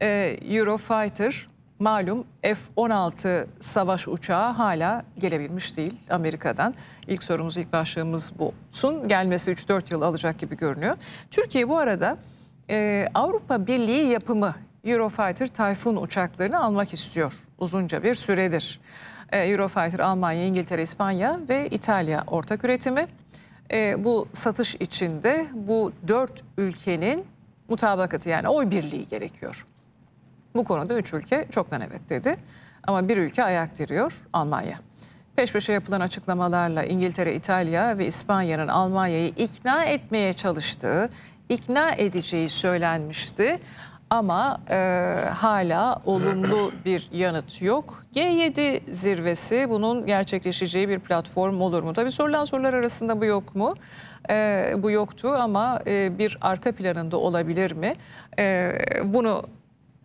e, Eurofighter malum F-16 savaş uçağı hala gelebilmiş değil Amerika'dan. İlk sorumuz, ilk başlığımız bu. Sun gelmesi 3-4 yıl alacak gibi görünüyor. Türkiye bu arada e, Avrupa Birliği yapımı Eurofighter Tayfun uçaklarını almak istiyor uzunca bir süredir. E, Eurofighter Almanya, İngiltere, İspanya ve İtalya ortak üretimi. E, bu satış içinde bu dört ülkenin mutabakatı yani oy birliği gerekiyor. Bu konuda üç ülke çoktan evet dedi. Ama bir ülke ayak diriyor Almanya. Peş peşe yapılan açıklamalarla İngiltere, İtalya ve İspanya'nın Almanya'yı ikna etmeye çalıştığı, ikna edeceği söylenmişti. Ama e, hala olumlu bir yanıt yok. G7 zirvesi bunun gerçekleşeceği bir platform olur mu? Tabii sorulan sorular arasında bu yok mu? E, bu yoktu ama e, bir arka planında olabilir mi? E, bunu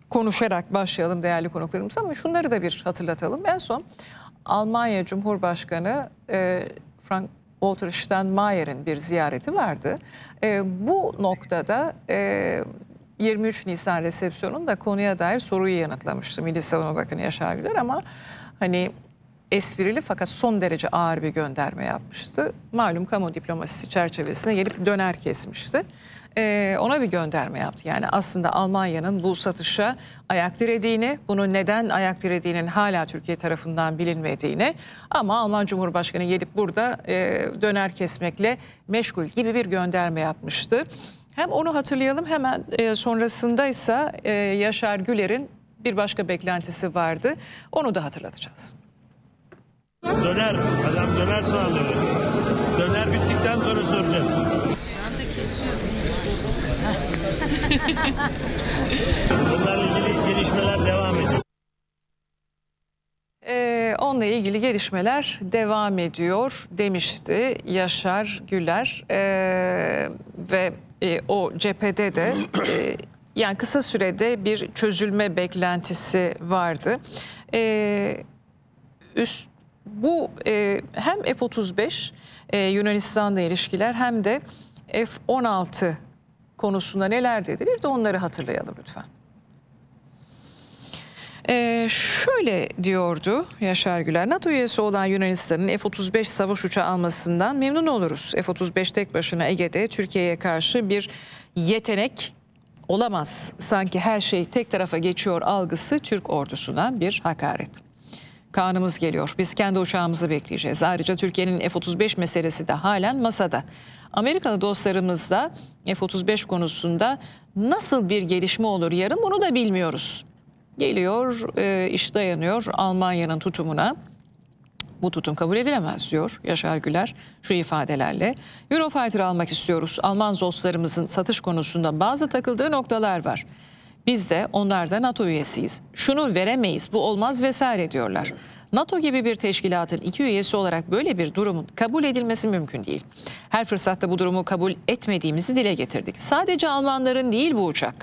konuşarak başlayalım değerli konuklarımız ama şunları da bir hatırlatalım. En son Almanya Cumhurbaşkanı e, Frank Walter Steinmeier'in bir ziyareti vardı. E, bu noktada e, 23 Nisan resepsiyonunda konuya dair soruyu yanıtlamıştı Milli Savunma Bakanı Yaşar Güler ama hani esprili fakat son derece ağır bir gönderme yapmıştı. Malum kamu diplomasisi çerçevesine gelip döner kesmişti e, ona bir gönderme yaptı. Yani aslında Almanya'nın bu satışa ayak dirediğini, bunu neden ayak dirediğinin hala Türkiye tarafından bilinmediğini ama Alman Cumhurbaşkanı gelip burada e, döner kesmekle meşgul gibi bir gönderme yapmıştı. Hem onu hatırlayalım hemen e, sonrasında ise e, Yaşar Güler'in bir başka beklentisi vardı. Onu da hatırlatacağız. Döner, adam döner sağlıyor. Döner bittikten sonra soracağız. Bunlarla ilgili gelişmeler devam ediyor. Ee, onunla ilgili gelişmeler devam ediyor demişti Yaşar Güler ee, ve e, o cephede de e, yani kısa sürede bir çözülme beklentisi vardı. Ee, üst bu e, hem F-35 e, Yunanistan'la ilişkiler hem de F-16 konusunda neler dedi? Bir de onları hatırlayalım lütfen. Ee, şöyle diyordu Yaşar Güler, NATO üyesi olan Yunanistan'ın F-35 savaş uçağı almasından memnun oluruz. F-35 tek başına Ege'de Türkiye'ye karşı bir yetenek olamaz. Sanki her şey tek tarafa geçiyor algısı Türk ordusuna bir hakaret. Kanımız geliyor. Biz kendi uçağımızı bekleyeceğiz. Ayrıca Türkiye'nin F-35 meselesi de halen masada. Amerikalı dostlarımızla F-35 konusunda nasıl bir gelişme olur yarın bunu da bilmiyoruz. Geliyor, e, iş dayanıyor Almanya'nın tutumuna. Bu tutum kabul edilemez diyor Yaşar Güler şu ifadelerle. Eurofighter almak istiyoruz. Alman dostlarımızın satış konusunda bazı takıldığı noktalar var. Biz de onlar da NATO üyesiyiz. Şunu veremeyiz, bu olmaz vesaire diyorlar. NATO gibi bir teşkilatın iki üyesi olarak böyle bir durumun kabul edilmesi mümkün değil. Her fırsatta bu durumu kabul etmediğimizi dile getirdik. Sadece Almanların değil bu uçak.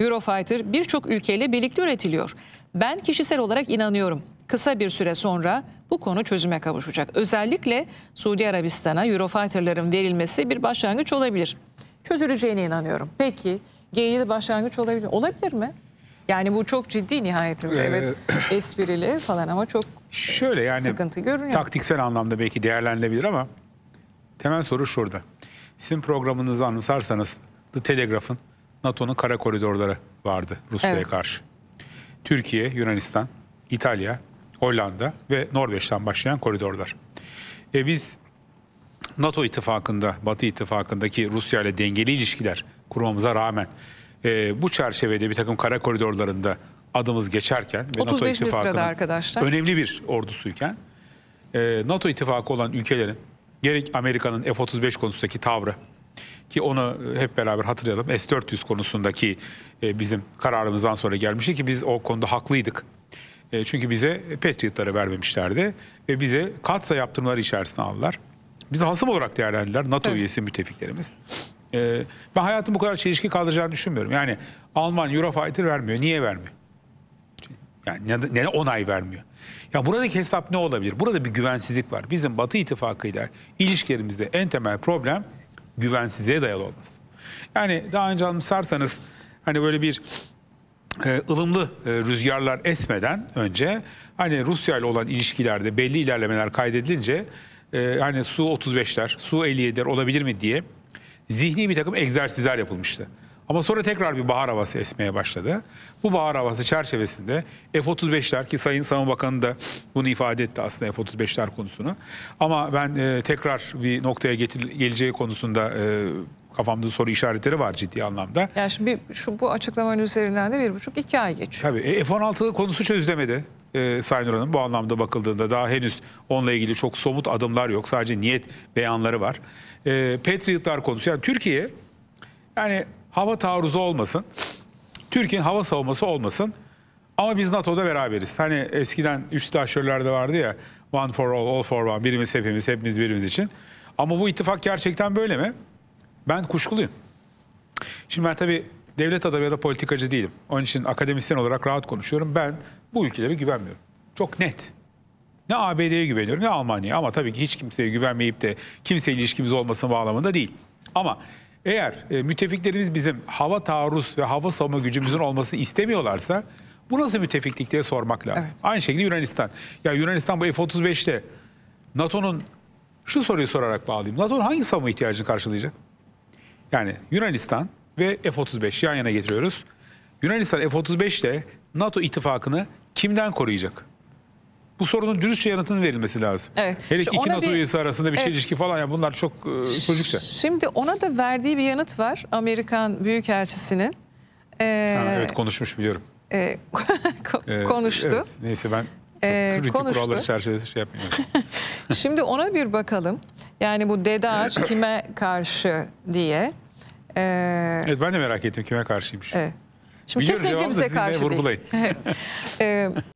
Eurofighter birçok ülkeyle birlikte üretiliyor. Ben kişisel olarak inanıyorum. Kısa bir süre sonra bu konu çözüme kavuşacak. Özellikle Suudi Arabistan'a Eurofighter'ların verilmesi bir başlangıç olabilir. Çözüleceğine inanıyorum. Peki G7 başlangıç olabilir. Olabilir mi? Yani bu çok ciddi nihayetinde. Ee, evet esprili falan ama çok Şöyle yani sıkıntı görünüyor. Taktiksel anlamda belki değerlendirilebilir ama temel soru şurada. Sizin programınızı anımsarsanız The Telegraph'ın NATO'nun kara koridorları vardı Rusya'ya evet. karşı. Türkiye, Yunanistan, İtalya, Hollanda ve Norveç'ten başlayan koridorlar. E biz NATO ittifakında, Batı ittifakındaki Rusya ile dengeli ilişkiler kurmamıza rağmen e, bu çerçevede bir takım kara koridorlarında adımız geçerken ve NATO ittifakının arkadaşlar. önemli bir ordusuyken e, NATO ittifakı olan ülkelerin gerek Amerika'nın F-35 konusundaki tavrı ki onu e, hep beraber hatırlayalım S-400 konusundaki e, bizim kararımızdan sonra gelmişti ki biz o konuda haklıydık. E, çünkü bize Patriot'ları vermemişlerdi ve bize katsa yaptırımları içerisine aldılar. Bizi hasım olarak değerlendirdiler NATO evet. üyesi müttefiklerimiz. E, ben hayatım bu kadar çelişki kaldıracağını düşünmüyorum. Yani Alman Eurofighter vermiyor. Niye vermiyor? Yani neden, neden onay vermiyor? Ya buradaki hesap ne olabilir? Burada bir güvensizlik var. Bizim Batı ittifakıyla ilişkilerimizde en temel problem güvensizliğe dayalı olması. Yani daha önce anımsarsanız hani böyle bir e, ılımlı e, rüzgarlar esmeden önce hani Rusya ile olan ilişkilerde belli ilerlemeler kaydedilince e, hani Su-35'ler, Su-57'ler olabilir mi diye zihni bir takım egzersizler yapılmıştı. Ama sonra tekrar bir bahar havası esmeye başladı. Bu bahar havası çerçevesinde F-35'ler ki Sayın Savunma Bakanı da bunu ifade etti aslında F-35'ler konusunu. Ama ben e, tekrar bir noktaya getir, geleceği konusunda e, kafamda soru işaretleri var ciddi anlamda. Yani şimdi şu, bu açıklamanın üzerinden de bir buçuk iki ay geçiyor. Tabii e, F-16 konusu çözülemedi e, Sayın Hanım bu anlamda bakıldığında daha henüz onunla ilgili çok somut adımlar yok. Sadece niyet beyanları var. E, Patriotlar konusu yani Türkiye yani hava taarruzu olmasın. Türkiye'nin hava savunması olmasın. Ama biz NATO'da beraberiz. Hani eskiden üçlü aşörlerde vardı ya one for all, all for one. Birimiz hepimiz, hepimiz birimiz için. Ama bu ittifak gerçekten böyle mi? Ben kuşkuluyum. Şimdi ben tabii devlet adamı ya da politikacı değilim. Onun için akademisyen olarak rahat konuşuyorum. Ben bu ülkelere güvenmiyorum. Çok net. Ne ABD'ye güveniyorum ne Almanya'ya ama tabii ki hiç kimseye güvenmeyip de kimseyle ilişkimiz olmasın bağlamında değil. Ama eğer e, müttefiklerimiz bizim hava taarruz ve hava savunma gücümüzün olmasını istemiyorlarsa bu nasıl müttefiklik diye sormak lazım. Evet. Aynı şekilde Yunanistan. Ya Yunanistan bu F-35'te NATO'nun şu soruyu sorarak bağlayayım. NATO'nun hangi savunma ihtiyacını karşılayacak? Yani Yunanistan ve F-35 yan yana getiriyoruz. Yunanistan F-35 ile NATO ittifakını kimden koruyacak? bu sorunun dürüstçe yanıtının verilmesi lazım. Evet. Hele ki iki NATO bir, üyesi arasında bir evet. çelişki falan ya bunlar çok e, çocukça. Şimdi ona da verdiği bir yanıt var Amerikan Büyükelçisi'nin. Ee, ha, evet konuşmuş biliyorum. E, ee, konuştu. Evet, neyse ben e, konuştu. kuralları çerçevesi şey yapmıyorum. Şimdi ona bir bakalım. Yani bu Dede Ağaç kime karşı diye. Ee, evet ben de merak ettim kime karşıymış. Evet. Şimdi Biliyorum kesinlikle bize karşı değil. Vurgulayın. Evet. Ee,